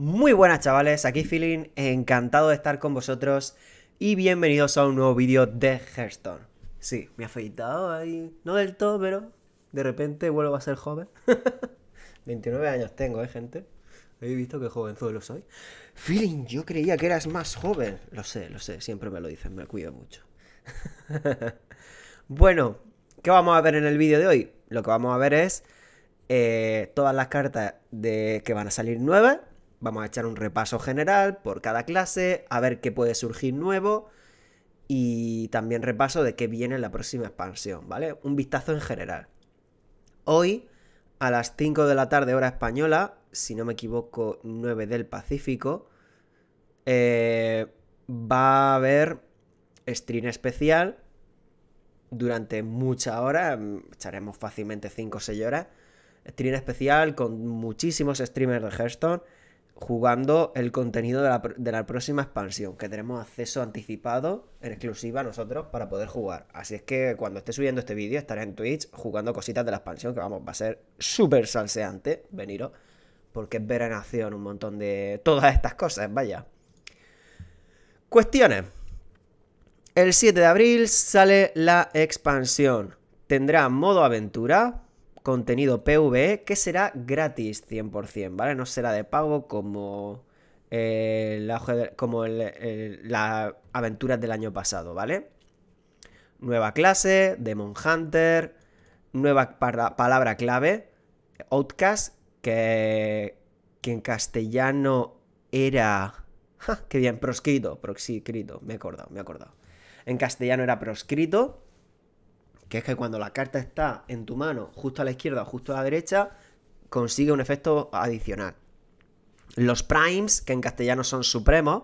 Muy buenas chavales, aquí Feeling, encantado de estar con vosotros y bienvenidos a un nuevo vídeo de Hearthstone. Sí, me he afeitado ahí, no del todo, pero de repente vuelvo a ser joven. 29 años tengo, ¿eh, gente? ¿Habéis visto qué jovenzuelo soy. Feeling, yo creía que eras más joven. Lo sé, lo sé, siempre me lo dicen, me cuido mucho. bueno, ¿qué vamos a ver en el vídeo de hoy? Lo que vamos a ver es eh, todas las cartas de, que van a salir nuevas Vamos a echar un repaso general por cada clase, a ver qué puede surgir nuevo y también repaso de qué viene en la próxima expansión, ¿vale? Un vistazo en general. Hoy, a las 5 de la tarde hora española, si no me equivoco 9 del Pacífico, eh, va a haber stream especial durante mucha hora, echaremos fácilmente 5 o 6 horas. Stream especial con muchísimos streamers de Hearthstone jugando el contenido de la, próxima expansión, que tenemos acceso anticipado en exclusiva a nosotros para poder jugar. Así es que cuando esté subiendo este vídeo estaré en Twitch jugando cositas de la expansión, que vamos, va a ser súper salseante, veniros, porque es ver en acción un montón de todas estas cosas, vaya. Cuestiones. El 7 de abril sale la expansión. Tendrá modo aventura, contenido PvE que será gratis 100%, ¿vale? No será de pago como, eh, la, como las aventuras del año pasado, ¿vale? Nueva clase, Demon Hunter, nueva palabra clave, Outcast, que, que en castellano era... ¡Qué bien! Proscrito, proscrito, me he acordado, me he acordado. En castellano era proscrito que es que cuando la carta está en tu mano, justo a la izquierda o justo a la derecha, consigue un efecto adicional. Los primes, que en castellano son supremos,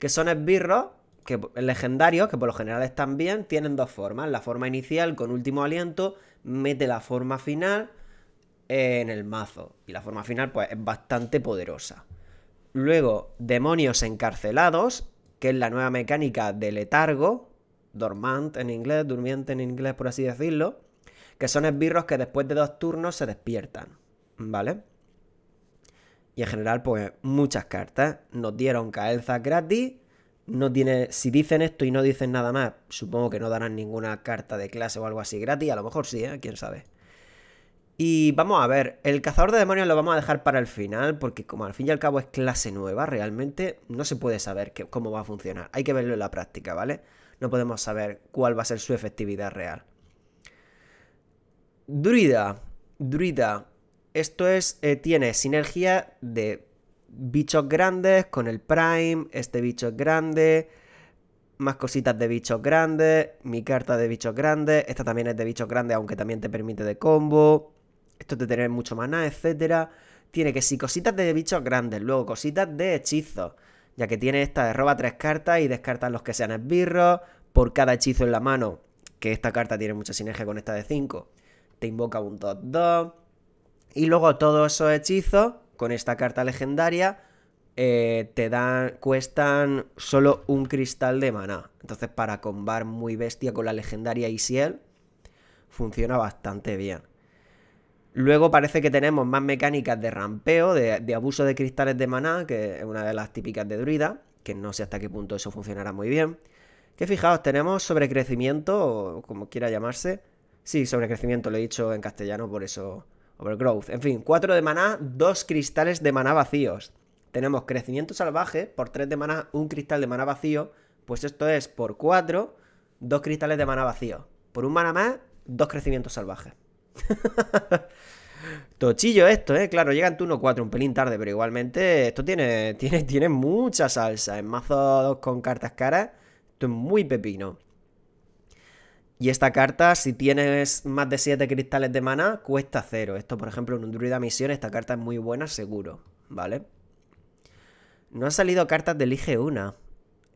que son esbirros, que legendarios, que por lo general están bien, tienen dos formas. La forma inicial con último aliento mete la forma final en el mazo. Y la forma final pues es bastante poderosa. Luego, demonios encarcelados, que es la nueva mecánica de letargo, dormant en inglés, durmiente en inglés, por así decirlo, que son esbirros que después de dos turnos se despiertan, ¿vale? Y en general, pues muchas cartas. Nos dieron Caelza gratis. No tiene, si dicen esto y no dicen nada más, supongo que no darán ninguna carta de clase o algo así gratis. A lo mejor sí, ¿eh? quién sabe. Y vamos a ver, el cazador de demonios lo vamos a dejar para el final, porque como al fin y al cabo es clase nueva, realmente no se puede saber cómo va a funcionar. Hay que verlo en la práctica, ¿vale? no podemos saber cuál va a ser su efectividad real. Druida. Druida. Esto es, eh, tiene sinergia de bichos grandes con el Prime. Este bicho es grande. Más cositas de bichos grandes. Mi carta de bichos grandes. Esta también es de bichos grandes, aunque también te permite de combo. Esto te tiene mucho maná, etc. Tiene que sí cositas de bichos grandes, luego cositas de hechizos, ya que tiene esta de roba tres cartas y descartan los que sean esbirros. Por cada hechizo en la mano, que esta carta tiene mucha sinergia con esta de 5, te invoca un top 2 Y luego todos esos hechizos, con esta carta legendaria, eh, te dan, cuestan solo un cristal de maná. Entonces para combar muy bestia con la legendaria Isiel, funciona bastante bien. Luego parece que tenemos más mecánicas de rampeo, de, abuso de cristales de maná, que es una de las típicas de druida, que no sé hasta qué punto eso funcionará muy bien. Que fijaos, tenemos sobrecrecimiento, o como quiera llamarse. Sí, sobrecrecimiento, lo he dicho en castellano, por eso. Overgrowth. En fin, 4 de maná, 2 cristales de maná vacíos. Tenemos crecimiento salvaje, por 3 de maná, un cristal de maná vacío. Pues esto es por 4, 2 cristales de maná vacío. Por un maná más, 2 crecimientos salvajes. Tochillo esto, ¿eh? Claro, llega en turno 4, un pelín tarde, pero igualmente esto tiene, tiene, tiene mucha salsa. En mazos con cartas caras, esto es muy pepino. Y esta carta, si tienes más de 7 cristales de mana, cuesta 0. Esto, por ejemplo, en un druida misión, esta carta es muy buena, seguro, ¿vale? No han salido cartas de elige 1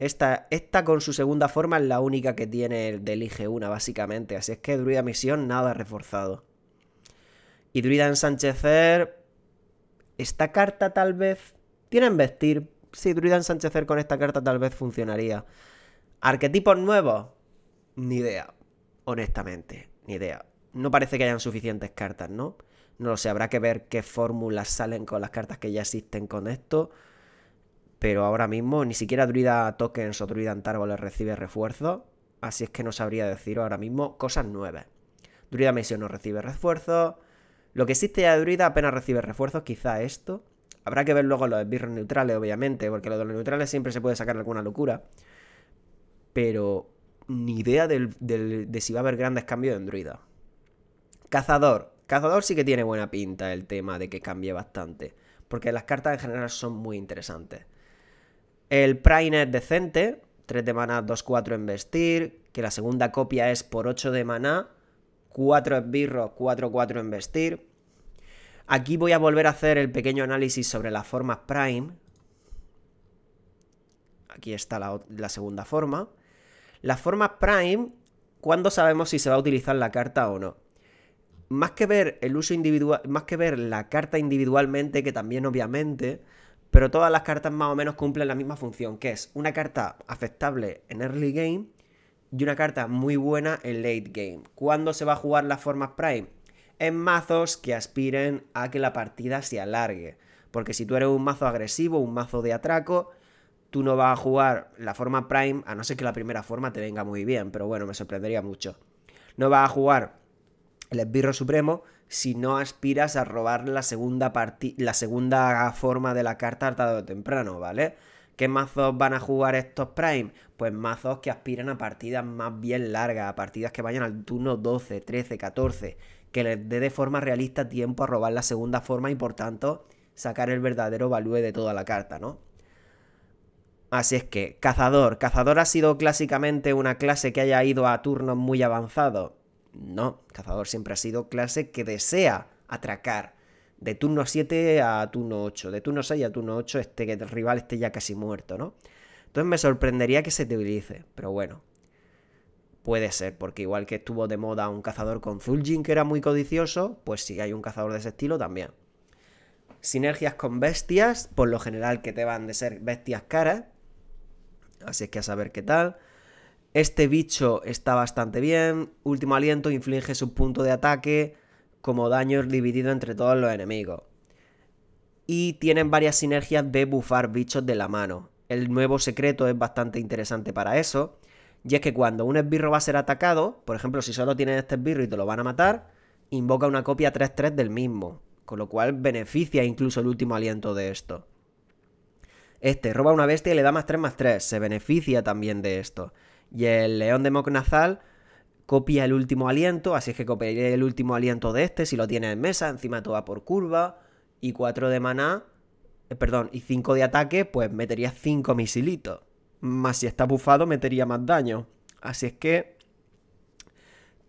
Esta, esta con su segunda forma es la única que tiene de elige 1 básicamente. Así es que druida misión, nada reforzado y Druida Ensanchecer. Esta carta tal vez. Tienen vestir. Sí, Druida Ensanchecer con esta carta tal vez funcionaría. ¿Arquetipos nuevos? Ni idea. Honestamente, ni idea. No parece que hayan suficientes cartas, ¿no? No lo sé, habrá que ver qué fórmulas salen con las cartas que ya existen con esto. Pero ahora mismo ni siquiera Druida Tokens o Druida le recibe refuerzo. Así es que no sabría decir ahora mismo cosas nuevas. Druida Mesión no recibe refuerzo. Lo que existe ya de druida apenas recibe refuerzos, quizá esto. Habrá que ver luego los esbirros neutrales, obviamente, porque los de los neutrales siempre se puede sacar alguna locura. Pero ni idea de si va a haber grandes cambios en druida. Cazador. Cazador sí que tiene buena pinta el tema de que cambie bastante. Porque las cartas en general son muy interesantes. El Prime es decente. 3 de maná, 2-4 en vestir. Que la segunda copia es por 8 de maná 4 esbirros, 4, 4 en vestir. Aquí voy a volver a hacer el pequeño análisis sobre las formas prime. Aquí está la, segunda forma. Las formas prime, ¿cuándo sabemos si se va a utilizar la carta o no? Más que ver el uso individual, más que ver la carta individualmente, que también obviamente, pero todas las cartas más o menos cumplen la misma función, que es una carta afectable en early game y una carta muy buena en late game. ¿Cuándo se va a jugar la forma Prime? En mazos que aspiren a que la partida se alargue. Porque si tú eres un mazo agresivo, un mazo de atraco, tú no vas a jugar la forma Prime, a no ser que la primera forma te venga muy bien, pero bueno, me sorprendería mucho. No vas a jugar el esbirro supremo si no aspiras a robar la segunda, la segunda forma de la carta tarde o temprano, ¿vale? ¿Qué mazos van a jugar estos Prime? Pues mazos que aspiran a partidas más bien largas, a partidas que vayan al turno 12, 13, 14, que les dé de forma realista tiempo a robar la segunda forma y por tanto sacar el verdadero value de toda la carta, ¿no? Así es que, cazador. ¿Cazador ha sido clásicamente una clase que haya ido a turnos muy avanzados? No, cazador siempre ha sido clase que desea atracar de turno 7 a turno 8, de turno 6 a turno 8, este rival esté ya casi muerto, ¿no? Entonces me sorprendería que se te utilice, pero bueno. Puede ser, porque igual que estuvo de moda un cazador con Zul'jin que era muy codicioso, pues si hay un cazador de ese estilo también. Sinergias con bestias, por lo general que te van de ser bestias caras. Así es que a saber qué tal. Este bicho está bastante bien. Último aliento, inflige su punto de ataque como daño dividido entre todos los enemigos. Y tienen varias sinergias de bufar bichos de la mano. El nuevo secreto es bastante interesante para eso. Y es que cuando un esbirro va a ser atacado, por ejemplo, si solo tienes este esbirro y te lo van a matar, invoca una copia 3-3 del mismo. Con lo cual beneficia incluso el último aliento de esto. Este roba una bestia y le da más 3 más 3. Se beneficia también de esto. Y el león de Moknazal copia el último aliento, así es que copiaré el último aliento de este, si lo tiene en mesa, encima toda por curva, y 4 de maná, eh, perdón, y 5 de ataque, pues metería 5 misilitos. Más si está bufado, metería más daño. Así es que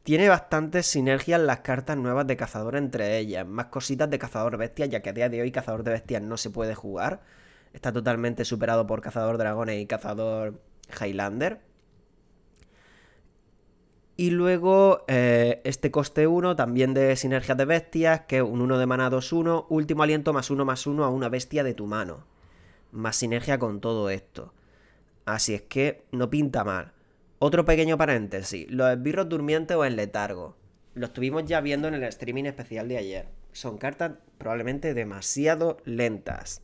tiene bastantes sinergias las cartas nuevas de cazador entre ellas, más cositas de cazador bestia, ya que a día de hoy cazador de bestias no se puede jugar. Está totalmente superado por cazador dragones y cazador Highlander. Y luego eh, este coste 1 también de sinergias de bestias, que es un 1 de mana 2-1, último aliento más 1 más 1 a una bestia de tu mano. Más sinergia con todo esto. Así es que no pinta mal. Otro pequeño paréntesis, los esbirros durmientes o en letargo. Lo estuvimos ya viendo en el streaming especial de ayer. Son cartas probablemente demasiado lentas.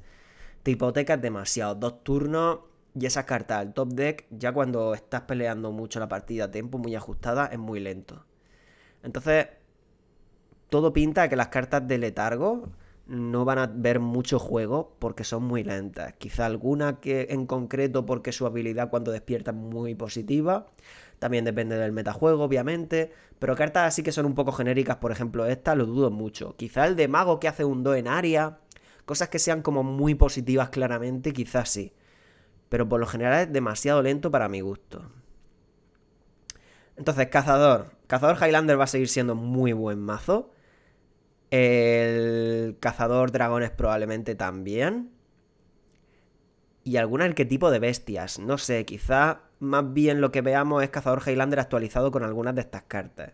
Te hipotecas demasiado. Dos turnos y esas cartas al top deck, ya cuando estás peleando mucho la partida a tiempo muy ajustada, es muy lento. Entonces, todo pinta a que las cartas de letargo no van a ver mucho juego porque son muy lentas. Quizá alguna que en concreto porque su habilidad cuando despierta es muy positiva. También depende del metajuego, obviamente. Pero cartas así que son un poco genéricas, por ejemplo, esta lo dudo mucho. Quizá el de mago que hace un do en área. Cosas que sean como muy positivas claramente, quizás sí pero por lo general es demasiado lento para mi gusto. Entonces, cazador. Cazador Highlander va a seguir siendo muy buen mazo. El cazador dragones probablemente también. Y algún arquetipo de bestias. No sé, quizá más bien lo que veamos es cazador Highlander actualizado con algunas de estas cartas.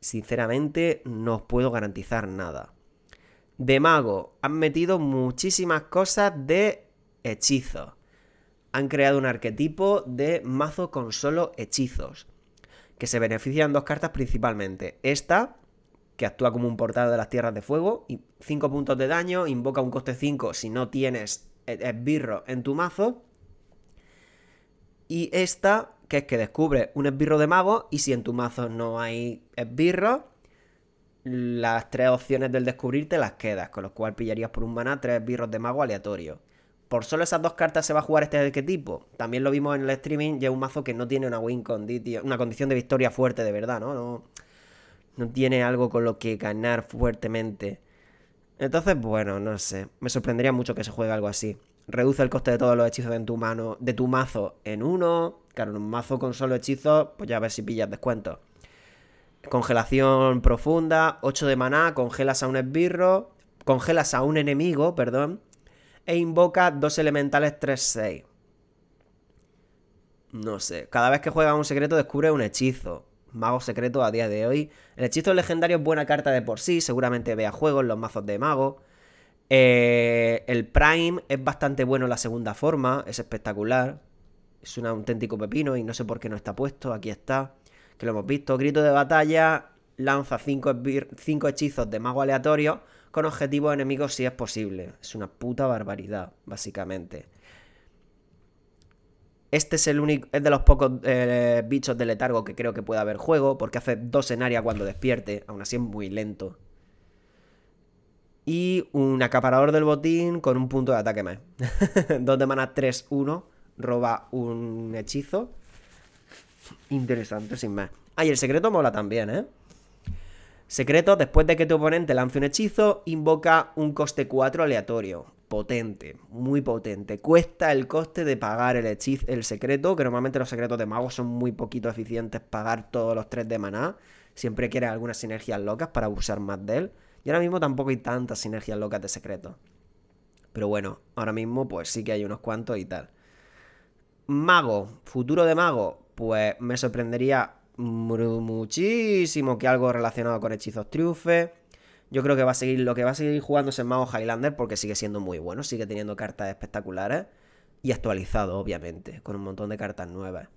Sinceramente, no os puedo garantizar nada. De mago, han metido muchísimas cosas de hechizos han creado un arquetipo de mazo con solo hechizos, que se benefician dos cartas principalmente. Esta, que actúa como un portal de las tierras de fuego, y 5 puntos de daño, invoca un coste 5 si no tienes e-, esbirro en tu mazo. Y esta, que es que descubre un esbirro de mago, y si en tu mazo no hay esbirro, las tres opciones del descubrirte las quedas, con lo cual pillarías por un maná tres esbirros de mago aleatorio por solo esas dos cartas se va a jugar este tipo. También lo vimos en el streaming, Es un mazo que no tiene una win condition, una condición de victoria fuerte de verdad, ¿no? ¿no? No tiene algo con lo que ganar fuertemente. Entonces, bueno, no sé. Me sorprendería mucho que se juegue algo así. Reduce el coste de todos los hechizos de tu mano, de tu mazo en uno. Claro, un mazo con solo hechizos, pues ya a ver si pillas descuento. Congelación profunda, 8 de maná, congelas a un esbirro, congelas a un enemigo, perdón, e invoca dos elementales 3-6. No sé, cada vez que juega un secreto descubre un hechizo. Mago secreto a día de hoy. El hechizo legendario es buena carta de por sí, seguramente vea juegos los mazos de mago. Eh, el Prime es bastante bueno la segunda forma, es espectacular. Es un auténtico pepino y no sé por qué no está puesto, aquí está. Que lo hemos visto. Grito de batalla, lanza 5 hechizos de mago aleatorio con objetivos enemigos si es posible. Es una puta barbaridad, básicamente. Este es el único, es de los pocos eh, bichos de letargo que creo que puede haber juego, porque hace dos en cuando despierte, aún así es muy lento. Y un acaparador del botín con un punto de ataque más. Dos de mana 3-1, roba un hechizo. Interesante, sin más. Ah, y el secreto mola también, ¿eh? Secreto, después de que tu oponente lance un hechizo, invoca un coste 4 aleatorio. Potente, muy potente. Cuesta el coste de pagar el el secreto, que normalmente los secretos de magos son muy poquito eficientes pagar todos los 3 de maná. Siempre quieres algunas sinergias locas para abusar más de él. Y ahora mismo tampoco hay tantas sinergias locas de secreto. Pero bueno, ahora mismo pues sí que hay unos cuantos y tal. Mago, futuro de mago, pues me sorprendería muchísimo que algo relacionado con hechizos triunfe. Yo creo que va a seguir, lo que va a seguir jugándose el Mago Highlander porque sigue siendo muy bueno, sigue teniendo cartas espectaculares y actualizado, obviamente, con un montón de cartas nuevas.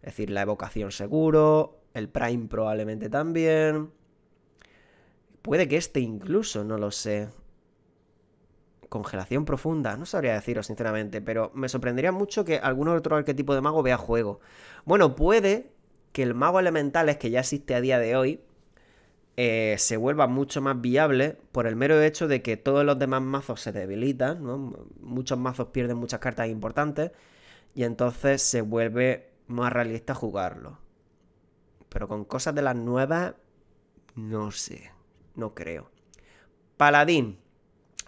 Es decir, la evocación seguro, el Prime probablemente también. Puede que este incluso, no lo sé. Congelación profunda, no sabría deciros sinceramente, pero me sorprendería mucho que algún otro arquetipo de mago vea juego. Bueno, puede que el mago elemental es que ya existe a día de hoy eh, se vuelva mucho más viable por el mero hecho de que todos los demás mazos se debilitan, ¿no? muchos mazos pierden muchas cartas importantes y entonces se vuelve más realista jugarlo. Pero con cosas de las nuevas, no sé, no creo. Paladín.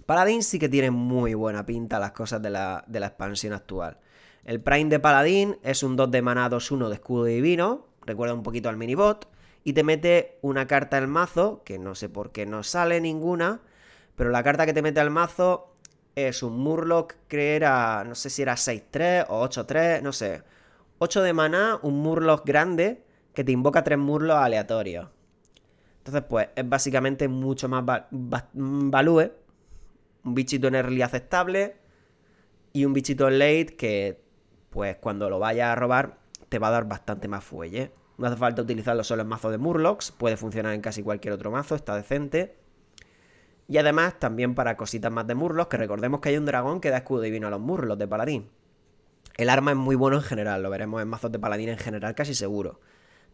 Paladín sí que tiene muy buena pinta las cosas de la, expansión actual. El Prime de Paladín es un 2 de manados 2-1 de escudo divino recuerda un poquito al minibot, y te mete una carta al mazo, que no sé por qué no sale ninguna, pero la carta que te mete al mazo es un Murloc que era, no sé si era 6-3 o 8-3, no sé. 8 de maná, un Murloc grande que te invoca 3 Murlocs aleatorios. Entonces, pues es básicamente mucho más value. Un bichito en early aceptable y un bichito en late que, pues cuando lo vaya a robar, te va a dar bastante más fuelle. No hace falta utilizarlo solo en mazos de Murlocs, puede funcionar en casi cualquier otro mazo, está decente. Y además también para cositas más de Murlocs, que recordemos que hay un dragón que da escudo divino a los Murlocs de Paladín. El arma es muy bueno en general, lo veremos en mazos de Paladín en general casi seguro.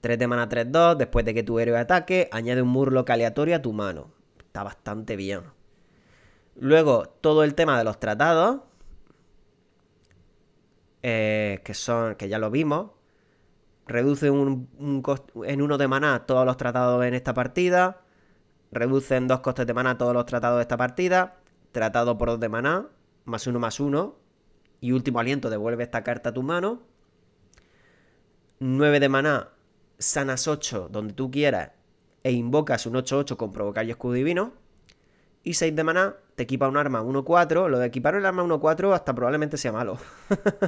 3 de mana 3-2, después de que tu héroe ataque, añade un Murloc aleatorio a tu mano. Está bastante bien. Luego, todo el tema de los tratados, eh, que son, que ya lo vimos, Reduce un, en uno de maná todos los tratados en esta partida. Reduce en dos costes de maná todos los tratados de esta partida. Tratado por dos de maná. Más uno, más uno. Y último aliento, devuelve esta carta a tu mano. 9 de maná, sanas 8 donde tú quieras e invocas un 8-8 con provocar y escudo divino. Y 6 de maná, te equipa un arma 1-4. Lo de equipar el arma 1-4 hasta probablemente sea malo.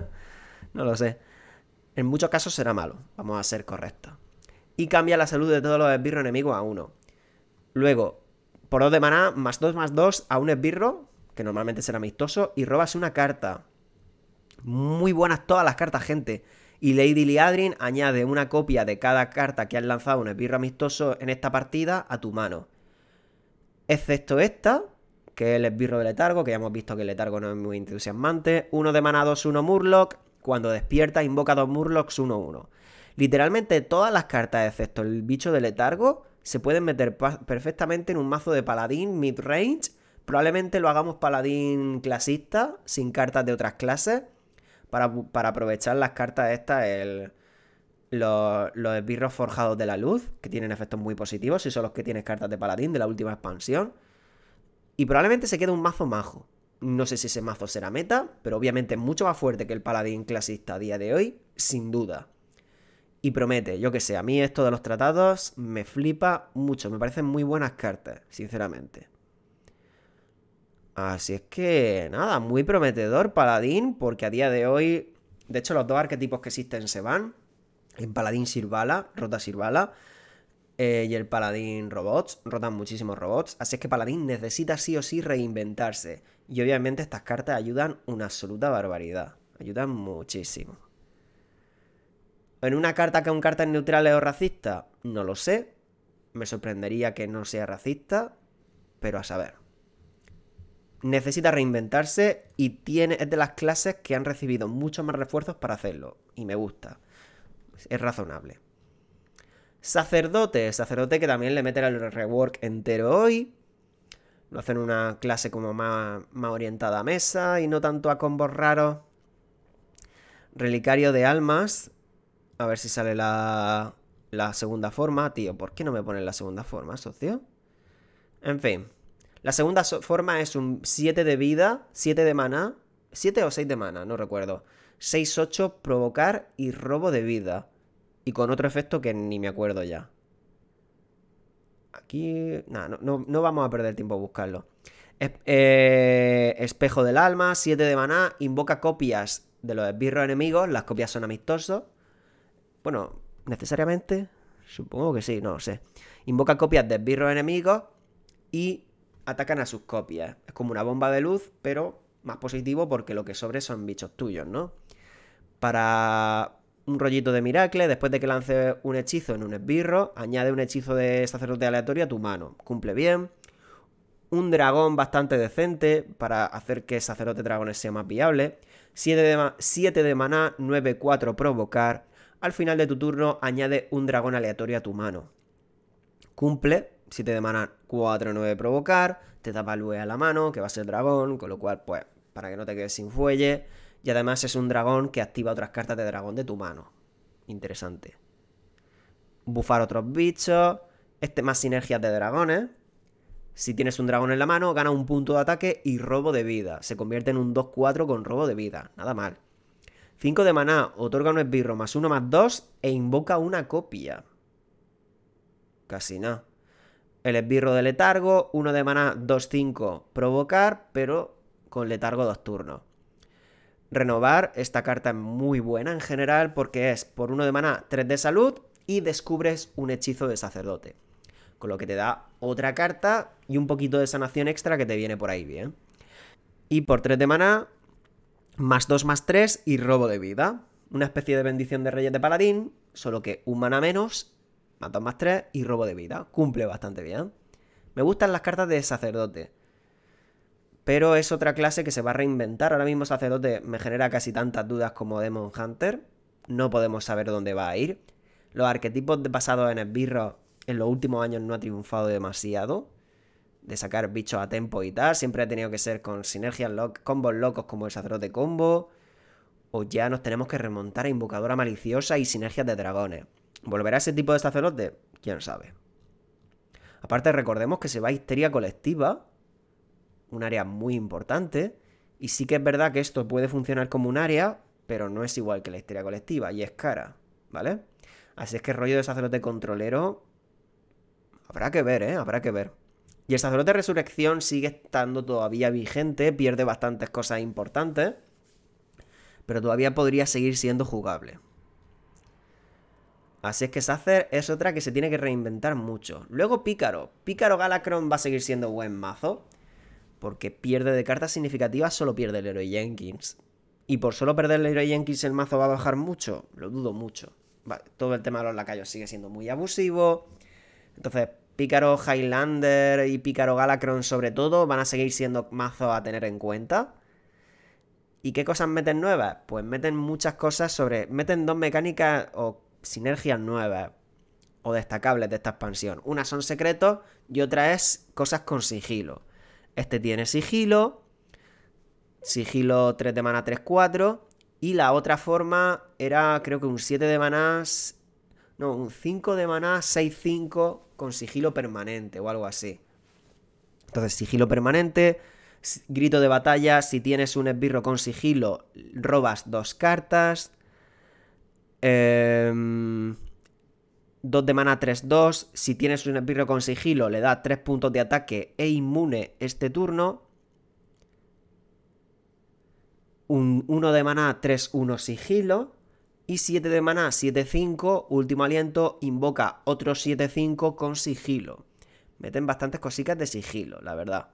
no lo sé en muchos casos será malo, vamos a ser correctos. Y cambia la salud de todos los esbirros enemigos a uno. Luego, por 2 de maná, más 2 más 2 a un esbirro, que normalmente será amistoso, y robas una carta. Muy buenas todas las cartas, gente. Y Lady Liadrin añade una copia de cada carta que has lanzado un esbirro amistoso en esta partida a tu mano. Excepto esta, que es el esbirro de letargo, que ya hemos visto que el letargo no es muy entusiasmante. Uno de maná 2, 1 Murloc, cuando despierta, e invoca dos Murlocs 1-1. Literalmente todas las cartas, excepto el bicho de letargo, se pueden meter perfectamente en un mazo de paladín mid-range. Probablemente lo hagamos paladín clasista, sin cartas de otras clases, para, aprovechar las cartas estas, el, los, los, esbirros forjados de la luz, que tienen efectos muy positivos, si son los que tienes cartas de paladín de la última expansión. Y probablemente se quede un mazo majo. No sé si ese mazo será meta, pero obviamente es mucho más fuerte que el paladín clasista a día de hoy, sin duda. Y promete, yo que sé, a mí esto de los tratados me flipa mucho, me parecen muy buenas cartas, sinceramente. Así es que, nada, muy prometedor paladín, porque a día de hoy, de hecho los dos arquetipos que existen se van, El paladín Sirvala, rota Sirvala, eh, y el paladín robots, rotan muchísimos robots, así es que paladín necesita sí o sí reinventarse. Y obviamente estas cartas ayudan una absoluta barbaridad. Ayudan muchísimo. ¿En una carta que un carta neutral o racista? No lo sé. Me sorprendería que no sea racista, pero a saber. Necesita reinventarse y tiene, es de las clases que han recibido muchos más refuerzos para hacerlo. Y me gusta. Es razonable. Sacerdote, sacerdote que también le mete el rework entero hoy lo hacen una clase como más, orientada a mesa y no tanto a combos raros. Relicario de almas. A ver si sale la, la segunda forma. Tío, ¿por qué no me ponen la segunda forma, socio? En fin. La segunda forma es un 7 de vida, 7 de mana. 7 o 6 de mana, no recuerdo. 6-8, provocar y robo de vida. Y con otro efecto que ni me acuerdo ya. Aquí. Nada, no, vamos a perder tiempo a buscarlo. Eh, espejo del alma, 7 de maná, invoca copias de los esbirros enemigos. Las copias son amistosos. Bueno, necesariamente. Supongo que sí, no lo sé. Invoca copias de esbirros enemigos y atacan a sus copias. Es como una bomba de luz, pero más positivo porque lo que sobre son bichos tuyos, ¿no? Para un rollito de miracle, después de que lance un hechizo en un esbirro, añade un hechizo de sacerdote aleatorio a tu mano. Cumple bien. Un dragón bastante decente para hacer que sacerdote dragones sea más viable. 7 de, 7 de maná, 9, 4 provocar. Al final de tu turno añade un dragón aleatorio a tu mano. Cumple. 7 de maná, 4, 9 provocar. Te tapa el a la mano, que va a ser dragón, con lo cual, pues, para que no te quedes sin fuelle y además es un dragón que activa otras cartas de dragón de tu mano. Interesante. Bufar otros bichos. Este más sinergias de dragones. Si tienes un dragón en la mano, gana un punto de ataque y robo de vida. Se convierte en un 2-4 con robo de vida. Nada mal. 5 de maná, otorga un esbirro más 1 más 2 e invoca una copia. Casi nada. El esbirro de letargo, 1 de maná, 2-5, provocar, pero con letargo dos turnos renovar. Esta carta es muy buena en general porque es por uno de maná, 3 de salud y descubres un hechizo de sacerdote. Con lo que te da otra carta y un poquito de sanación extra que te viene por ahí bien. Y por 3 de maná, más 2 más 3 y robo de vida. Una especie de bendición de reyes de paladín, solo que un mana menos, más 2 más 3 y robo de vida. Cumple bastante bien. Me gustan las cartas de sacerdote. Pero es otra clase que se va a reinventar. Ahora mismo sacerdote me genera casi tantas dudas como Demon Hunter. No podemos saber dónde va a ir. Los arquetipos basados en esbirros en los últimos años no ha triunfado demasiado. De sacar bichos a tempo y tal. Siempre ha tenido que ser con sinergias, combos locos como el sacerdote combo. O ya nos tenemos que remontar a invocadora maliciosa y sinergias de dragones. ¿Volverá ese tipo de sacerdote? Quién sabe. Aparte recordemos que se va a histeria colectiva un área muy importante. Y sí que es verdad que esto puede funcionar como un área, pero no es igual que la historia colectiva y es cara, ¿vale? Así es que el rollo de sacerdote controlero habrá que ver, ¿eh? Habrá que ver. Y el sacerdote resurrección sigue estando todavía vigente, pierde bastantes cosas importantes, pero todavía podría seguir siendo jugable. Así es que Sacer es otra que se tiene que reinventar mucho. Luego Pícaro. Pícaro Galacron va a seguir siendo buen mazo porque pierde de cartas significativas, solo pierde el héroe Jenkins. ¿Y por solo perder el héroe Jenkins el mazo va a bajar mucho? Lo dudo mucho. todo el tema de los lacayos sigue siendo muy abusivo. Entonces, Pícaro Highlander y Pícaro Galacron sobre todo van a seguir siendo mazos a tener en cuenta. ¿Y qué cosas meten nuevas? Pues meten muchas cosas sobre... Meten dos mecánicas o sinergias nuevas o destacables de esta expansión. Una son secretos y otra es cosas con sigilo. Este tiene sigilo, sigilo 3 de maná 3-4. Y la otra forma era, creo que un 7 de maná. No, un 5 de maná 6-5 con sigilo permanente o algo así. Entonces, sigilo permanente, grito de batalla. Si tienes un esbirro con sigilo, robas dos cartas. Eh 2 de mana 3-2. Si tienes un Espirro con sigilo, le da 3 puntos de ataque e inmune este turno. Un 1 de maná 3-1 sigilo. Y 7 de mana, 7-5. Último aliento. Invoca otro 7-5 con sigilo. Meten bastantes cositas de sigilo, la verdad.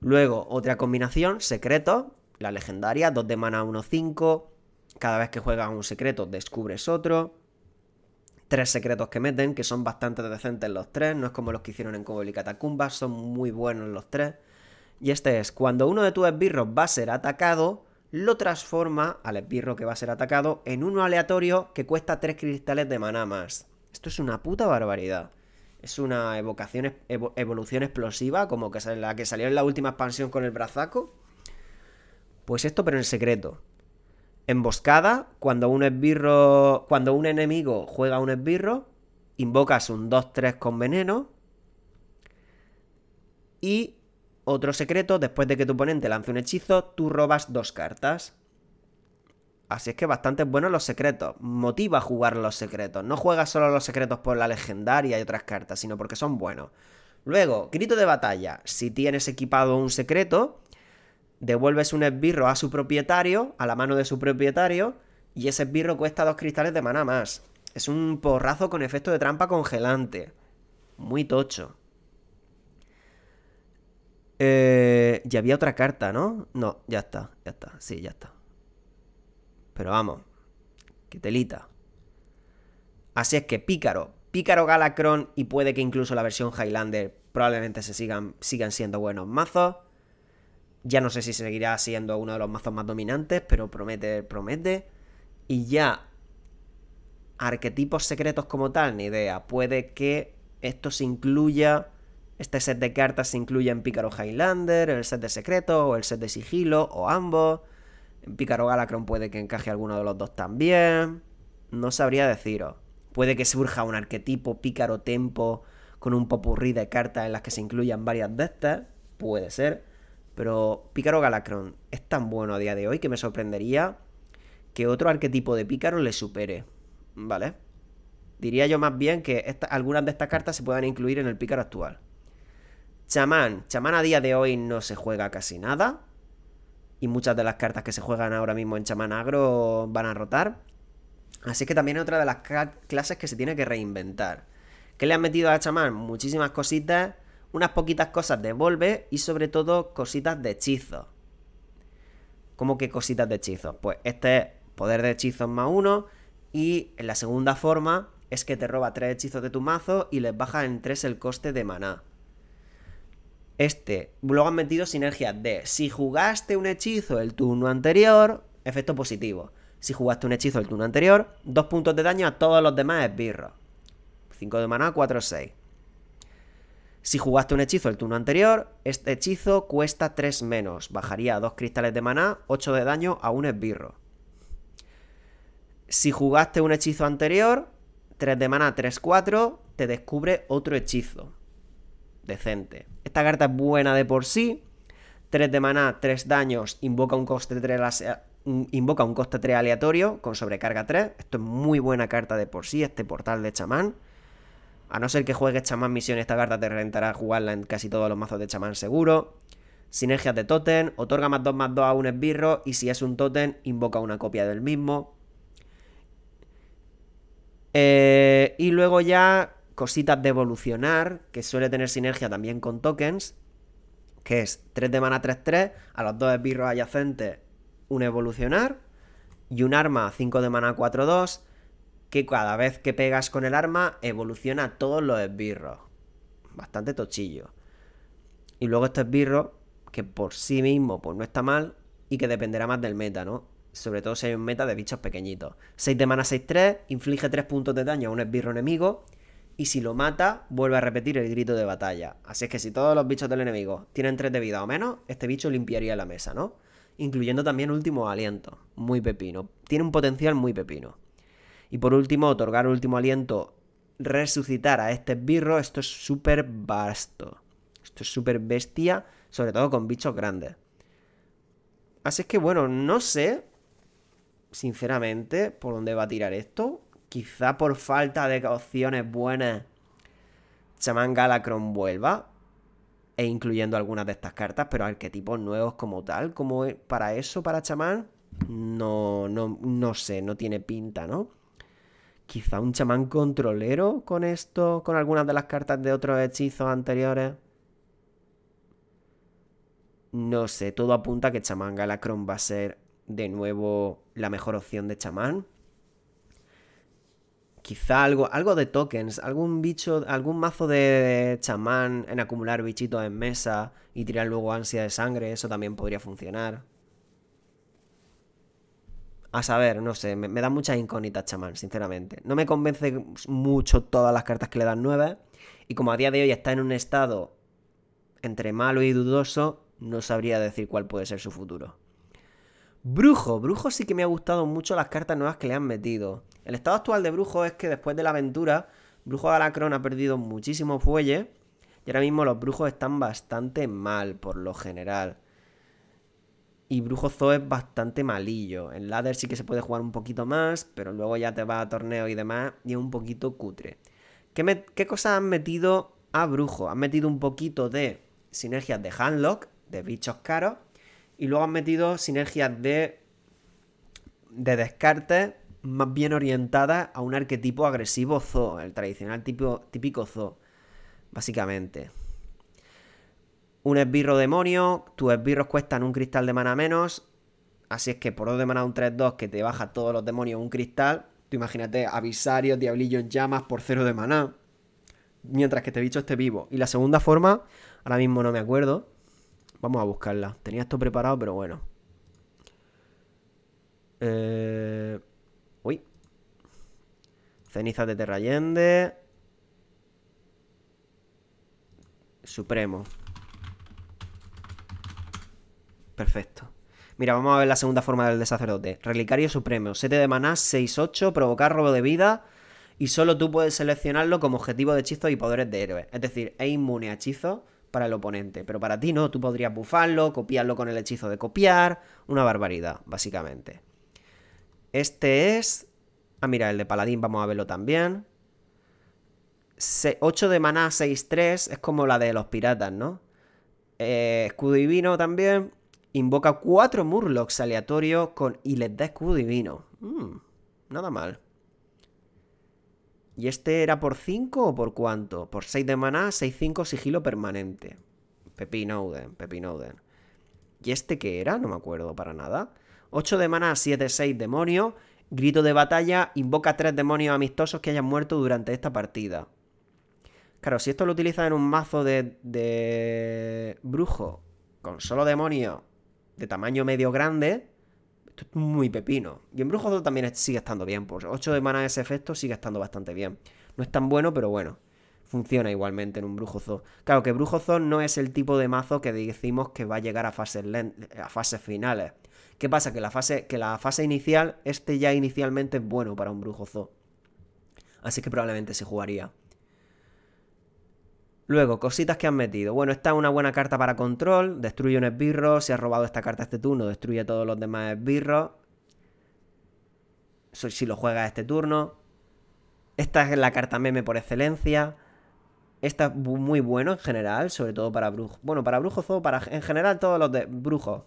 Luego, otra combinación, secreto. La legendaria, 2 de mana 1-5. Cada vez que juegas un secreto, descubres otro tres secretos que meten, que son bastante decentes los tres, no es como los que hicieron en Cobol y Catacumbas, son muy buenos los tres. Y este es, cuando uno de tus esbirros va a ser atacado, lo transforma al esbirro que va a ser atacado en uno aleatorio que cuesta tres cristales de maná más. Esto es una puta barbaridad. Es una evolución explosiva, como que la que salió en la última expansión con el brazaco. Pues esto, pero en secreto. Emboscada, cuando un esbirro. Cuando un enemigo juega un esbirro, invocas un 2-3 con veneno. Y otro secreto, después de que tu oponente lance un hechizo, tú robas dos cartas. Así es que bastante buenos los secretos. Motiva a jugar los secretos. No juegas solo los secretos por la legendaria y otras cartas, sino porque son buenos. Luego, grito de batalla. Si tienes equipado un secreto, devuelves un esbirro a su propietario, a la mano de su propietario, y ese esbirro cuesta dos cristales de mana más. Es un porrazo con efecto de trampa congelante. Muy tocho. Eh, y había otra carta, ¿no? No, ya está, ya está, sí, ya está. Pero vamos, Qué telita. Así es que Pícaro, Pícaro Galacron y puede que incluso la versión Highlander probablemente se sigan, sigan siendo buenos mazos. Ya no sé si seguirá siendo uno de los mazos más dominantes, pero promete, promete. Y ya, arquetipos secretos como tal, ni idea. Puede que esto se incluya, este set de cartas se incluya en Pícaro Highlander, el set de secretos, o el set de sigilo, o ambos. En Pícaro Galacron puede que encaje alguno de los dos también. No sabría deciros. Puede que surja un arquetipo Pícaro Tempo con un popurrí de cartas en las que se incluyan varias de estas. Puede ser. Pero Pícaro Galacron es tan bueno a día de hoy que me sorprendería que otro arquetipo de Pícaro le supere. ¿Vale? Diría yo más bien que algunas de estas cartas se puedan incluir en el Pícaro actual. Chamán. Chamán a día de hoy no se juega casi nada. Y muchas de las cartas que se juegan ahora mismo en Chamán Agro van a rotar. Así que también otra de las clases que se tiene que reinventar. ¿Qué le han metido a Chamán? Muchísimas cositas unas poquitas cosas de Volve y sobre todo cositas de hechizo ¿Cómo que cositas de hechizos? Pues este es poder de hechizos más uno y en la segunda forma es que te roba tres hechizos de tu mazo y les baja en tres el coste de maná. Este, luego han metido sinergias de si jugaste un hechizo el turno anterior, efecto positivo. Si jugaste un hechizo el turno anterior, dos puntos de daño a todos los demás esbirros. 5 de maná, 4, seis si jugaste un hechizo el turno anterior, este hechizo cuesta 3 menos. Bajaría 2 cristales de maná, 8 de daño a un esbirro. Si jugaste un hechizo anterior, 3 de maná, 3, 4, te descubre otro hechizo. Decente. Esta carta es buena de por sí. 3 de maná, 3 daños, invoca un coste 3, invoca un coste 3 aleatorio con sobrecarga 3. Esto es muy buena carta de por sí, este portal de chamán. A no ser que juegues chamán misión, esta carta te rentará jugarla en casi todos los mazos de chamán seguro. Sinergias de totem, otorga más 2 más 2 a un esbirro y si es un totem, invoca una copia del mismo. Eh, y luego ya cositas de evolucionar, que suele tener sinergia también con tokens, que es 3 de mana 3-3, a los dos esbirros adyacentes un evolucionar, y un arma 5 de mana 4-2, que cada vez que pegas con el arma evoluciona todos los esbirros. Bastante tochillo. Y luego este esbirro, que por sí mismo pues no está mal y que dependerá más del meta, ¿no? Sobre todo si hay un meta de bichos pequeñitos. 6 de mana 6-3, inflige 3 puntos de daño a un esbirro enemigo y si lo mata, vuelve a repetir el grito de batalla. Así es que si todos los bichos del enemigo tienen 3 de vida o menos, este bicho limpiaría la mesa, ¿no? Incluyendo también último aliento. Muy pepino. Tiene un potencial muy pepino. Y por último, otorgar último aliento, resucitar a este birro esto es súper vasto. Esto es súper bestia, sobre todo con bichos grandes. Así es que bueno, no sé, sinceramente, por dónde va a tirar esto. Quizá por falta de opciones buenas, Chamán Galacron vuelva. E incluyendo algunas de estas cartas, pero arquetipos nuevos como tal, como para eso, para chamán, no, no, no sé, no tiene pinta, ¿no? Quizá un chamán controlero con esto, con algunas de las cartas de otros hechizos anteriores. No sé, todo apunta a que chamán Galacron va a ser de nuevo la mejor opción de chamán. Quizá algo, algo de tokens, algún bicho, algún mazo de chamán en acumular bichitos en mesa y tirar luego ansia de sangre, eso también podría funcionar. A saber, no sé, me, da muchas incógnitas, chamán, sinceramente. No me convence mucho todas las cartas que le dan nuevas. Y como a día de hoy está en un estado entre malo y dudoso, no sabría decir cuál puede ser su futuro. Brujo, Brujo sí que me ha gustado mucho las cartas nuevas que le han metido. El estado actual de Brujo es que después de la aventura, Brujo de ha perdido muchísimo fuelle y ahora mismo los brujos están bastante mal por lo general. Y Brujo Zoo es bastante malillo. En Ladder sí que se puede jugar un poquito más, pero luego ya te va a torneo y demás y es un poquito cutre. ¿Qué, cosas han metido a Brujo? Han metido un poquito de sinergias de Handlock, de bichos caros, y luego han metido sinergias de, de descarte más bien orientadas a un arquetipo agresivo zoo, el tradicional tipo, típico zoo, básicamente un esbirro demonio, tus esbirros cuestan un cristal de mana menos, así es que por 2 de mana un 3-2 que te baja todos los demonios un cristal, tú imagínate avisarios, diablillos llamas por cero de maná. mientras que este bicho esté vivo. Y la segunda forma, ahora mismo no me acuerdo, vamos a buscarla, tenía esto preparado pero bueno. Eh... Uy. Cenizas de Terrayende. Supremo. Perfecto. Mira, vamos a ver la segunda forma del de sacerdote. Relicario supremo. 7 de maná, 6-8, provocar robo de vida. Y solo tú puedes seleccionarlo como objetivo de hechizos y poderes de héroe. Es decir, es inmune a hechizos para el oponente. Pero para ti no, tú podrías bufarlo, copiarlo con el hechizo de copiar. Una barbaridad, básicamente. Este es... Ah, mira, el de paladín, vamos a verlo también. 8 de maná, 6-3, es como la de los piratas, ¿no? Eh, escudo divino también. Invoca cuatro Murlocs aleatorios con y les da escudo divino. Mm, nada mal. ¿Y este era por 5 o por cuánto? Por 6 de maná, 6-5 sigilo permanente. Pepinouden, Pepinouden. ¿Y este qué era? No me acuerdo para nada. 8 de maná, 7-6 demonio. Grito de batalla, invoca 3 demonios amistosos que hayan muerto durante esta partida. Claro, si esto lo utiliza en un mazo de, de brujo con solo demonio de tamaño medio grande, esto es muy pepino. Y brujo zoo también sigue estando bien. Por pues 8 de mana ese efecto sigue estando bastante bien. No es tan bueno, pero bueno. Funciona igualmente en un Brujo Zoo. Claro que Brujo Zoo no es el tipo de mazo que decimos que va a llegar a fases, a finales. ¿Qué pasa? Que la, fase, que la fase inicial, este ya inicialmente es bueno para un Brujo Zoo. Así que probablemente se jugaría. Luego, cositas que han metido. Bueno, esta es una buena carta para control. Destruye un esbirro. Si has robado esta carta este turno, destruye todos los demás esbirros. Si lo juegas este turno. Esta es la carta meme por excelencia. Esta es muy bueno en general, sobre todo para brujos. Bueno, para brujos, en general todos los de brujos.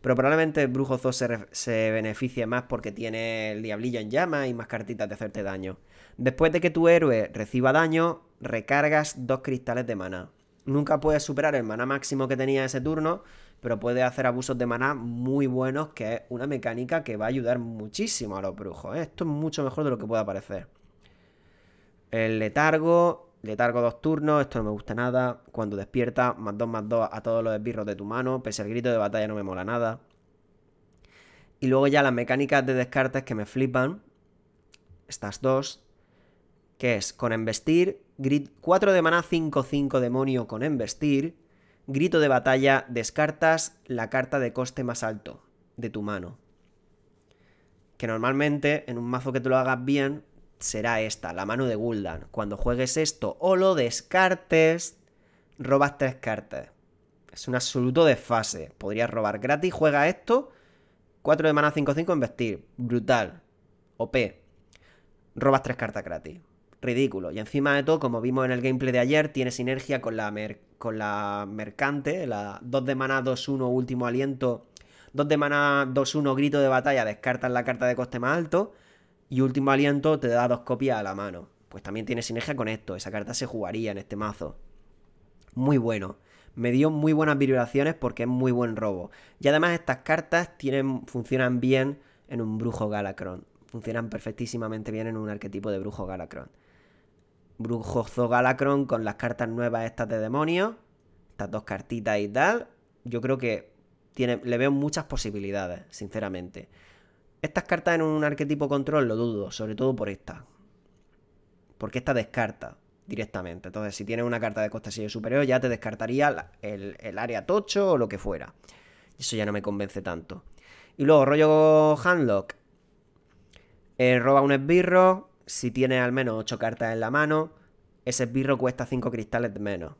Pero probablemente el Brujo Zoo se, se, beneficie más porque tiene el diablillo en llamas y más cartitas de hacerte daño. Después de que tu héroe reciba daño, recargas dos cristales de mana. Nunca puedes superar el mana máximo que tenía ese turno, pero puedes hacer abusos de mana muy buenos, que es una mecánica que va a ayudar muchísimo a los brujos. ¿eh? Esto es mucho mejor de lo que pueda parecer. El letargo targo dos turnos, esto no me gusta nada. Cuando despierta, más 2 más 2 a todos los esbirros de tu mano. Pese al grito de batalla no me mola nada. Y luego ya las mecánicas de descartes que me flipan. Estas dos. Que es con embestir. 4 de maná, 5-5 demonio con embestir. Grito de batalla, descartas la carta de coste más alto de tu mano. Que normalmente en un mazo que te lo hagas bien, será esta, la mano de Gul'dan. Cuando juegues esto o lo descartes, robas tres cartas. Es un absoluto desfase. Podrías robar gratis, juega esto. 4 de mana 5-5 investir. Brutal. OP. Robas tres cartas gratis. Ridículo. Y encima de todo, como vimos en el gameplay de ayer, tiene sinergia con la, con la mercante. La 2 de mana 2-1 último aliento. 2 de mana 2-1 grito de batalla. Descartas la carta de coste más alto y último aliento te da dos copias a la mano. Pues también tiene sinergia con esto, esa carta se jugaría en este mazo. Muy bueno. Me dio muy buenas vibraciones porque es muy buen robo. Y además estas cartas tienen, funcionan bien en un brujo Galacron. Funcionan perfectísimamente bien en un arquetipo de brujo Galacron. Brujozo Galacron con las cartas nuevas estas de demonio. Estas dos cartitas y tal. Yo creo que tiene, le veo muchas posibilidades, sinceramente. Estas cartas en un arquetipo control lo dudo, sobre todo por esta. Porque esta descarta directamente. Entonces, si tienes una carta de coste superior, ya te descartaría el, área tocho o lo que fuera. Eso ya no me convence tanto. Y luego, rollo Handlock. Eh, roba un esbirro. Si tiene al menos 8 cartas en la mano, ese esbirro cuesta 5 cristales menos.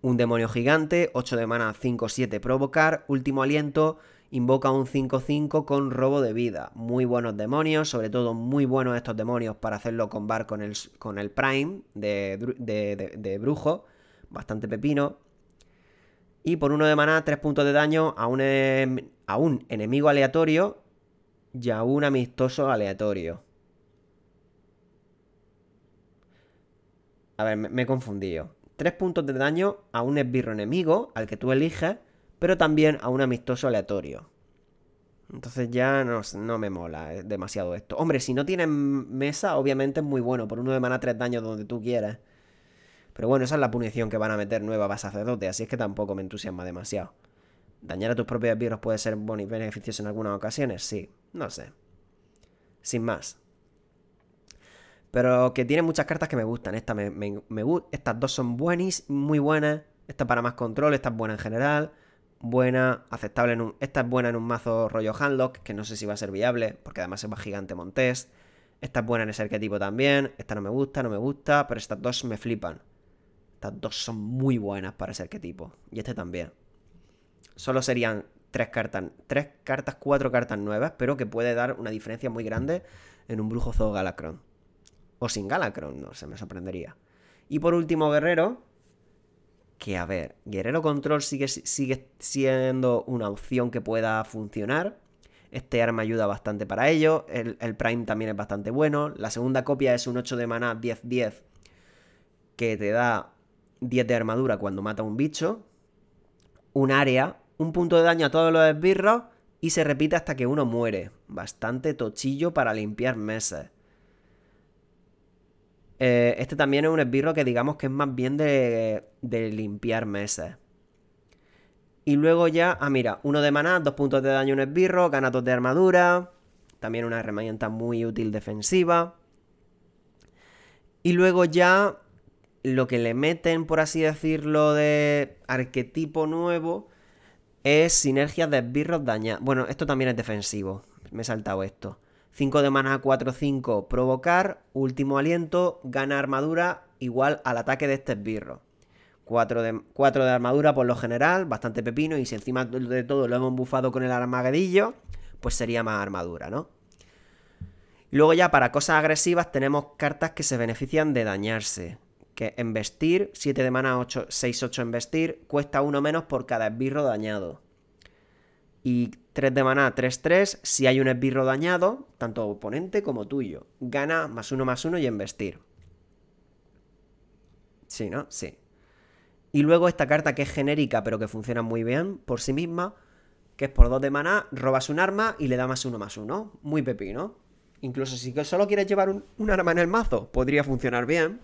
Un demonio gigante, 8 de mana, 5, 7, provocar, último aliento, invoca un 5-5 con robo de vida. Muy buenos demonios, sobre todo muy buenos estos demonios para hacerlo combar con el, con el Prime de, brujo. Bastante pepino. Y por uno de maná, 3 puntos de daño a un, em, a un enemigo aleatorio y a un amistoso aleatorio. A ver, me, me he confundido. 3 puntos de daño a un esbirro enemigo al que tú eliges pero también a un amistoso aleatorio. Entonces ya no, no me mola eh, demasiado esto. Hombre, si no tienes mesa, obviamente es muy bueno. Por uno de mana tres daños donde tú quieras. Pero bueno, esa es la punición que van a meter nueva a sacerdote. Así es que tampoco me entusiasma demasiado. Dañar a tus propios virus puede ser bueno beneficioso en algunas ocasiones. Sí, no sé. Sin más. Pero que tiene muchas cartas que me gustan. Esta me, estas dos son buenas, muy buenas. Esta para más control, esta es buena en general buena, aceptable en un... Esta es buena en un mazo rollo Handlock, que no sé si va a ser viable, porque además es más gigante Montés. Esta es buena en ese arquetipo también. Esta no me gusta, no me gusta, pero estas dos me flipan. Estas dos son muy buenas para ese arquetipo. Y este también. Solo serían tres cartas, tres cartas, cuatro cartas nuevas, pero que puede dar una diferencia muy grande en un brujo zoo Galacron. O sin Galacron, no, se me sorprendería. Y por último, Guerrero, que, a ver, Guerrero Control sigue, sigue siendo una opción que pueda funcionar. Este arma ayuda bastante para ello. El, el, Prime también es bastante bueno. La segunda copia es un 8 de maná 10-10 que te da 10 de armadura cuando mata un bicho. Un área, un punto de daño a todos los esbirros y se repite hasta que uno muere. Bastante tochillo para limpiar meses. Eh, este también es un esbirro que digamos que es más bien de, limpiar meses. Y luego ya, ah, mira, uno de maná, dos puntos de daño, un esbirro, gana de armadura. También una herramienta muy útil defensiva. Y luego ya lo que le meten, por así decirlo, de arquetipo nuevo es sinergias de esbirros dañados. Bueno, esto también es defensivo. Me he saltado esto. 5 de mana 4-5, provocar, último aliento, gana armadura igual al ataque de este esbirro. 4 de, de armadura por lo general, bastante pepino, y si encima de todo lo hemos bufado con el armagadillo, pues sería más armadura, ¿no? Luego ya para cosas agresivas tenemos cartas que se benefician de dañarse. Que en vestir, 7 de mana 6-8 en vestir, cuesta 1 menos por cada esbirro dañado y 3 de maná, 3-3. Si hay un esbirro dañado, tanto oponente como tuyo, gana más uno más uno y embestir Sí, ¿no? Sí. Y luego esta carta que es genérica pero que funciona muy bien por sí misma, que es por 2 de maná, robas un arma y le da más uno más uno Muy pepino. Incluso si solo quieres llevar un, un arma en el mazo, podría funcionar bien.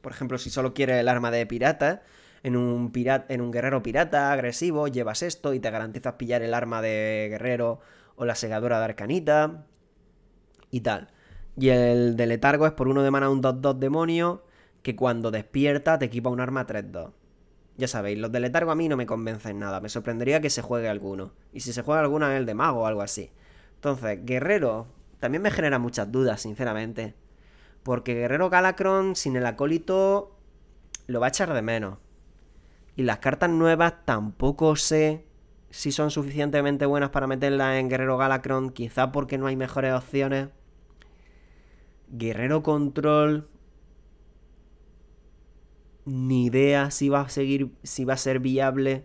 Por ejemplo, si solo quieres el arma de pirata, en un, en un guerrero pirata agresivo, llevas esto y te garantizas pillar el arma de guerrero o la segadora de arcanita y tal. Y el de letargo es por uno de mana un 2-2 demonio que cuando despierta te equipa un arma 3-2. Ya sabéis, los de letargo a mí no me convencen nada. Me sorprendería que se juegue alguno. Y si se juega alguno es el de mago o algo así. Entonces, guerrero también me genera muchas dudas, sinceramente. Porque guerrero Galacron sin el acólito lo va a echar de menos. Y las cartas nuevas tampoco sé si son suficientemente buenas para meterlas en Guerrero Galacron, quizá porque no hay mejores opciones. Guerrero Control. Ni idea si va a seguir, si va a ser viable.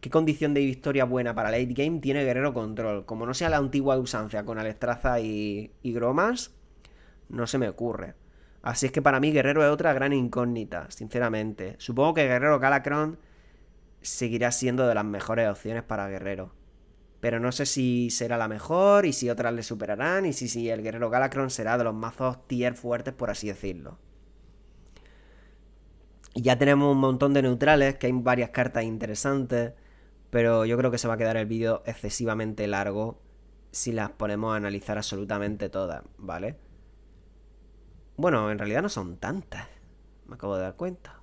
¿Qué condición de victoria buena para late game tiene Guerrero Control? Como no sea la antigua usancia con Alestraza y, y Gromas, no se me ocurre. Así es que para mí Guerrero es otra gran incógnita, sinceramente. Supongo que Guerrero Galacron seguirá siendo de las mejores opciones para Guerrero. Pero no sé si será la mejor y si otras le superarán y si, si el Guerrero Galacron será de los mazos tier fuertes, por así decirlo. Y ya tenemos un montón de neutrales, que hay varias cartas interesantes, pero yo creo que se va a quedar el vídeo excesivamente largo si las ponemos a analizar absolutamente todas, ¿vale? Bueno, en realidad no son tantas. Me acabo de dar cuenta.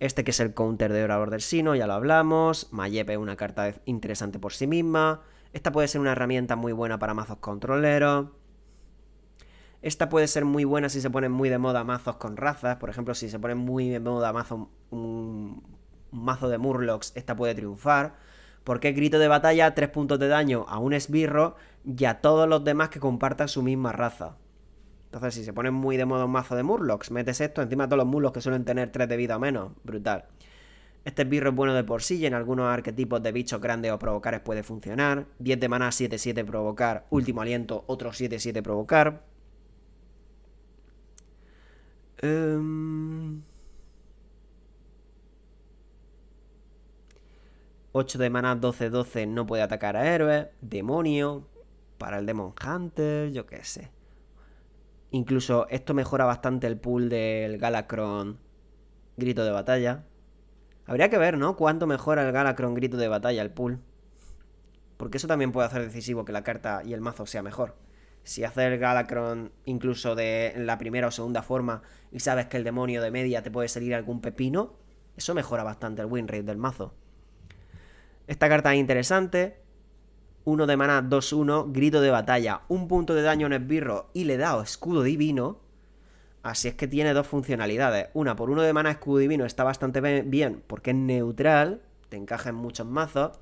Este que es el counter de Orador del Sino, ya lo hablamos. Mayepe es una carta interesante por sí misma. Esta puede ser una herramienta muy buena para mazos controleros. Esta puede ser muy buena si se ponen muy de moda mazos con razas. Por ejemplo, si se ponen muy de moda un, mazo de Murlocs, esta puede triunfar. Porque grito de batalla, 3 puntos de daño a un esbirro y a todos los demás que compartan su misma raza. Entonces, si se ponen muy de moda un mazo de Murlocs, metes esto encima de todos los Murlocs que suelen tener 3 de vida o menos. Brutal. Este esbirro es bueno de por sí y en algunos arquetipos de bichos grandes o provocares puede funcionar. 10 de maná, 7-7 provocar, último aliento, otro 7-7 provocar. 8 em, de maná, 12-12 no puede atacar a héroes. Demonio. Para el Demon Hunter, yo qué sé. Incluso esto mejora bastante el pool del Galacron Grito de Batalla. Habría que ver, ¿no? Cuánto mejora el Galacron Grito de Batalla el pool. Porque eso también puede hacer decisivo que la carta y el mazo sea mejor. Si haces el Galacron incluso de la primera o segunda forma y sabes que el demonio de media te puede salir algún pepino, eso mejora bastante el win rate del mazo. Esta carta es interesante. 1 de mana, 2-1, grito de batalla, un punto de daño en esbirro y le he dado escudo divino. Así es que tiene dos funcionalidades. Una, por uno de mana escudo divino está bastante bien porque es neutral, te encaja en muchos mazos.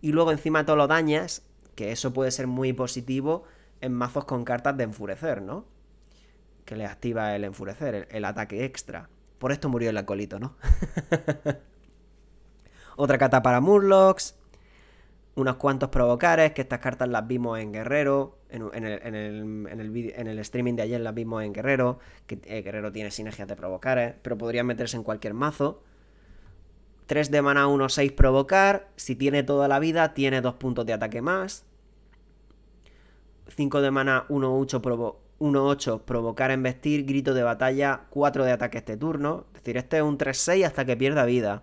Y luego encima todo lo dañas, que eso puede ser muy positivo en mazos con cartas de enfurecer, ¿no? Que le activa el enfurecer, el, ataque extra. Por esto murió el acolito, ¿no? Otra cata para Murlocs unos cuantos provocares, que estas cartas las vimos en Guerrero, en, el, streaming de ayer las vimos en Guerrero, que eh, Guerrero tiene sinergias de provocares, pero podrían meterse en cualquier mazo. 3 de mana 1, 6 provocar, si tiene toda la vida, tiene 2 puntos de ataque más. 5 de mana 1, 8, provo 1, 8 provocar embestir, grito de batalla, 4 de ataque este turno. Es decir, este es un 3-6 hasta que pierda vida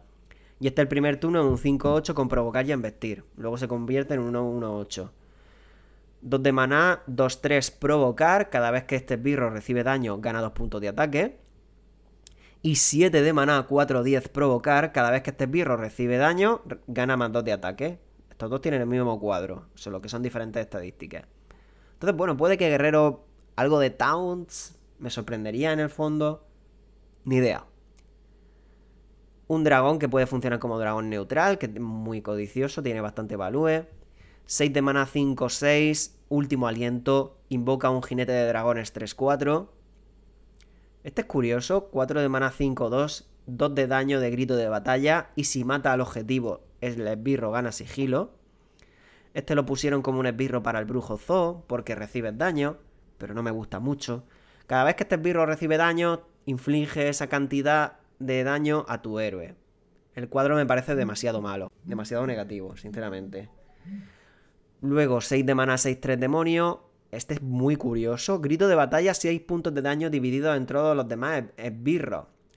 y está el primer turno en un 5-8 con provocar y embestir. Luego se convierte en un 1-1-8. 2 de maná, 2-3 provocar. Cada vez que este esbirro recibe daño, gana 2 puntos de ataque. Y 7 de maná, 4-10 provocar. Cada vez que este esbirro recibe daño, gana más 2 de ataque. Estos dos tienen el mismo cuadro, solo que son diferentes estadísticas. Entonces, bueno, puede que Guerrero algo de Towns me sorprendería en el fondo. Ni idea. Un dragón que puede funcionar como dragón neutral, que es muy codicioso, tiene bastante value. 6 de mana 5, 6. Último aliento. Invoca un jinete de dragones 3, 4. Este es curioso. 4 de mana 5, 2. 2 de daño de grito de batalla. Y si mata al objetivo, el esbirro gana sigilo. Este lo pusieron como un esbirro para el brujo Zoo, porque recibe daño, pero no me gusta mucho. Cada vez que este esbirro recibe daño, inflige esa cantidad de daño a tu héroe. El cuadro me parece demasiado malo, demasiado negativo, sinceramente. Luego, 6 de mana, 6, 3 demonio. Este es muy curioso. Grito de batalla, 6 puntos de daño Dividido entre todos los demás Es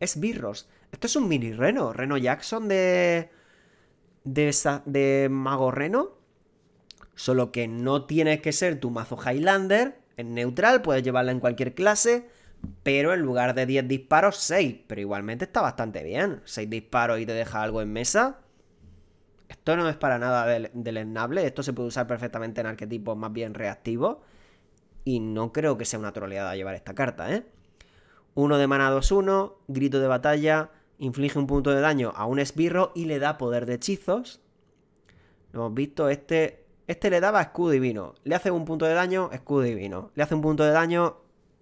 Es birros... Esto es un mini reno. Reno Jackson de. De, de Mago Reno. Solo que no tienes que ser tu mazo Highlander. En neutral, puedes llevarla en cualquier clase. Pero en lugar de 10 disparos, 6. Pero igualmente está bastante bien. 6 disparos y te deja algo en mesa. Esto no es para nada del, enable. Esto se puede usar perfectamente en arquetipos más bien reactivos. Y no creo que sea una troleada llevar esta carta, ¿eh? 1 de mana 2-1, grito de batalla, inflige un punto de daño a un esbirro y le da poder de hechizos. Lo hemos visto, este, este le daba escudo divino. Le hace un punto de daño, escudo divino. Le hace un punto de daño,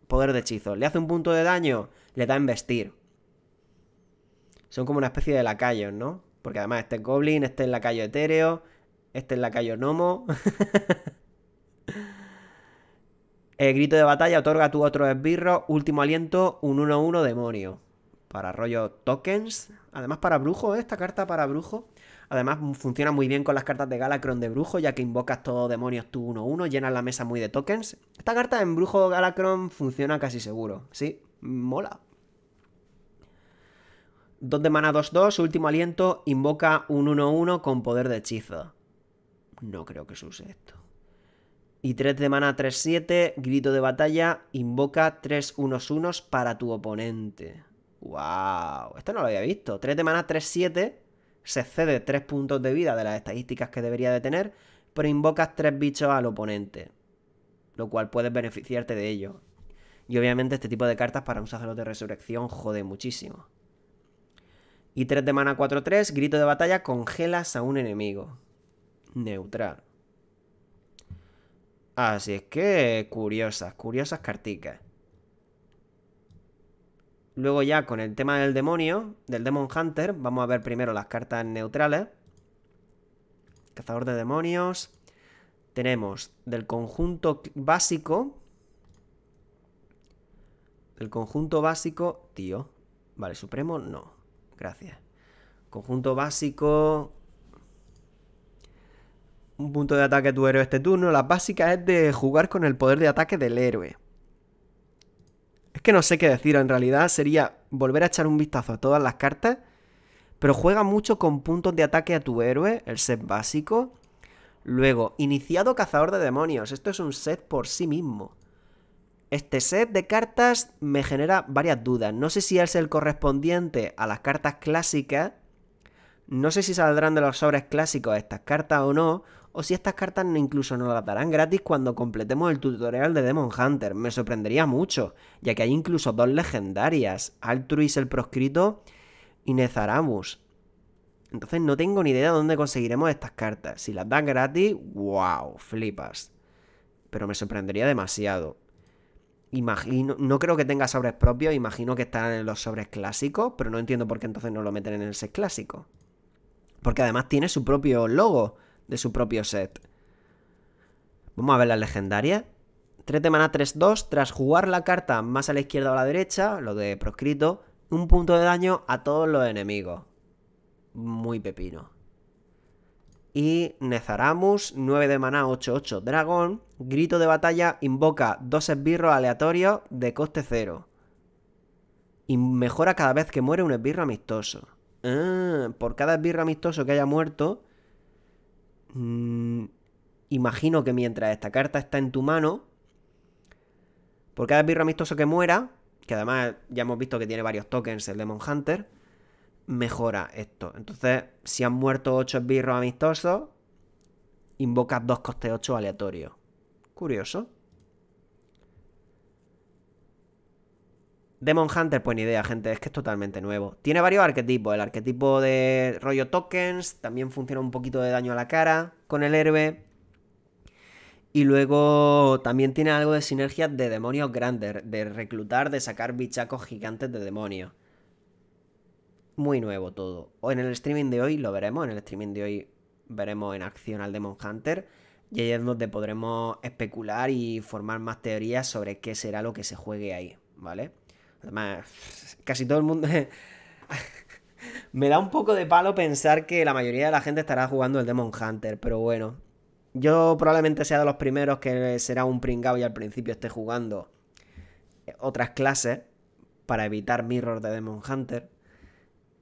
poder de hechizo. Le hace un punto de daño, le da investir. Son como una especie de lacayos, ¿no? Porque además este es Goblin, este es lacayo etéreo, este es lacayo Nomo. El grito de batalla otorga tu otro esbirro, último aliento, un 1-1 demonio. Para rollo tokens. Además para brujo, ¿eh? esta carta para brujo. Además, mm, funciona muy bien con las cartas de Galacron de brujo, ya que invocas todos demonios tú 1-1, llenas la mesa muy de tokens. Esta carta en brujo Galacron funciona casi seguro, ¿sí? Mola. 2 de mana 2-2, último aliento, invoca un 1-1 con poder de hechizo. No creo que se use esto. Y 3 de mana 3-7, grito de batalla, invoca 3 1-1 para tu oponente. ¡Wow! Esto no lo había visto. 3 de mana 3-7 se excede 3 puntos de vida de las estadísticas que debería de tener, pero invocas 3 bichos al oponente, lo cual puedes beneficiarte de ello. Y obviamente este tipo de cartas para un de resurrección jode muchísimo. Y 3 de mana 4-3, grito de batalla, congelas a un enemigo. Neutral. Así es que curiosas, curiosas carticas. Luego ya con el tema del demonio, del Demon Hunter, vamos a ver primero las cartas neutrales. Cazador de demonios. Tenemos del conjunto básico. Del conjunto básico, tío. Vale, supremo, no. Gracias. Conjunto básico, un punto de ataque tu héroe este turno. La básica es de jugar con el poder de ataque del héroe que no sé qué decir en realidad. Sería volver a echar un vistazo a todas las cartas. Pero juega mucho con puntos de ataque a tu héroe, el set básico. Luego, iniciado cazador de demonios. Esto es un set por sí mismo. Este set de cartas me genera varias dudas. No sé si es el correspondiente a las cartas clásicas. No sé si saldrán de los sobres clásicos estas cartas o no o si estas cartas incluso nos las darán gratis cuando completemos el tutorial de Demon Hunter. Me sorprendería mucho, ya que hay incluso dos legendarias, Altruis el proscrito y Nezaramus. Entonces no tengo ni idea de dónde conseguiremos estas cartas. Si las dan gratis, wow, flipas. Pero me sorprendería demasiado. Imagino, no creo que tenga sobres propios, imagino que estarán en los sobres clásicos, pero no entiendo por qué entonces no lo meten en el set clásico. Porque además tiene su propio logo de su propio set. Vamos a ver las legendarias. 3 de maná 3-2, tras jugar la carta más a la izquierda o a la derecha, lo de proscrito, un punto de daño a todos los enemigos. Muy pepino. Y Nezaramus, 9 de maná 8-8 dragón, grito de batalla, invoca dos esbirros aleatorios de coste cero. Y mejora cada vez que muere un esbirro amistoso. Ah, por cada esbirro amistoso que haya muerto, Mm, imagino que mientras esta carta está en tu mano, por cada esbirro amistoso que muera, que además ya hemos visto que tiene varios tokens el Demon Hunter, mejora esto. Entonces, si han muerto 8 esbirros amistosos, invocas dos coste 8 aleatorios. Curioso. Demon Hunter, pues ni idea, gente, es que es totalmente nuevo. Tiene varios arquetipos, el arquetipo de rollo tokens, también funciona un poquito de daño a la cara con el héroe. Y luego también tiene algo de sinergia de demonios grandes, de reclutar, de sacar bichacos gigantes de demonios. Muy nuevo todo. O en el streaming de hoy lo veremos, en el streaming de hoy veremos en acción al Demon Hunter. Y ahí es donde podremos especular y formar más teorías sobre qué será lo que se juegue ahí, ¿vale? Además, casi todo el mundo... me da un poco de palo pensar que la mayoría de la gente estará jugando el Demon Hunter, pero bueno. Yo probablemente sea de los primeros que será un pringao y al principio esté jugando otras clases para evitar mirror de Demon Hunter.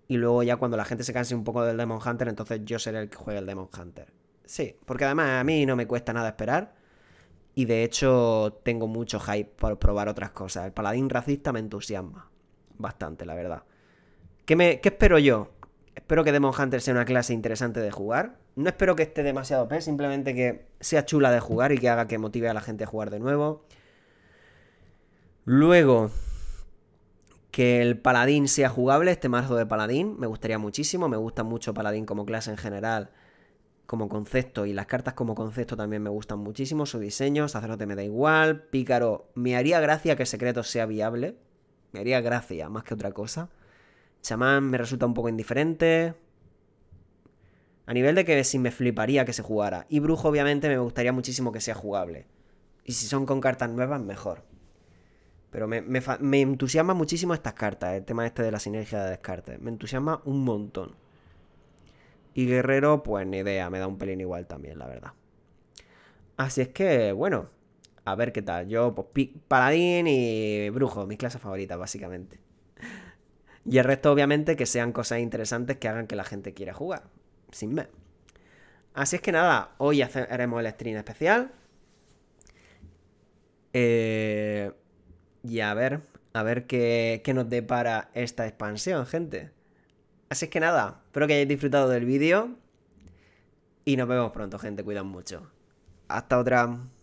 Y luego ya cuando la gente se canse un poco del Demon Hunter, entonces yo seré el que juegue el Demon Hunter. Sí, porque además a mí no me cuesta nada esperar. Y de hecho tengo mucho hype por probar otras cosas. El paladín racista me entusiasma bastante, la verdad. ¿Qué, me, ¿Qué espero yo? Espero que Demon Hunter sea una clase interesante de jugar. No espero que esté demasiado P, simplemente que sea chula de jugar y que haga que motive a la gente a jugar de nuevo. Luego, que el paladín sea jugable, este marzo de paladín, me gustaría muchísimo, me gusta mucho paladín como clase en general como concepto y las cartas como concepto también me gustan muchísimo. Su diseño, sacerdote me da igual. Pícaro, me haría gracia que secreto sea viable. Me haría gracia más que otra cosa. Chamán me resulta un poco indiferente. A nivel de que si me fliparía que se jugara. Y brujo, obviamente, me gustaría muchísimo que sea jugable. Y si son con cartas nuevas, mejor. Pero me, me entusiasma muchísimo estas cartas, el tema este de la sinergia de descartes. Me entusiasma un montón. Y Guerrero, pues ni idea, me da un pelín igual también, la verdad. Así es que, bueno, a ver qué tal. Yo, pues, paladín y brujo, mis clases favoritas, básicamente. Y el resto, obviamente, que sean cosas interesantes que hagan que la gente quiera jugar. Sin más. Así es que nada, hoy haremos el stream especial. Eh, y a ver, a ver qué, qué nos depara esta expansión, gente. Así es que nada, espero que hayáis disfrutado del vídeo. Y nos vemos pronto, gente. Cuidan mucho. Hasta otra.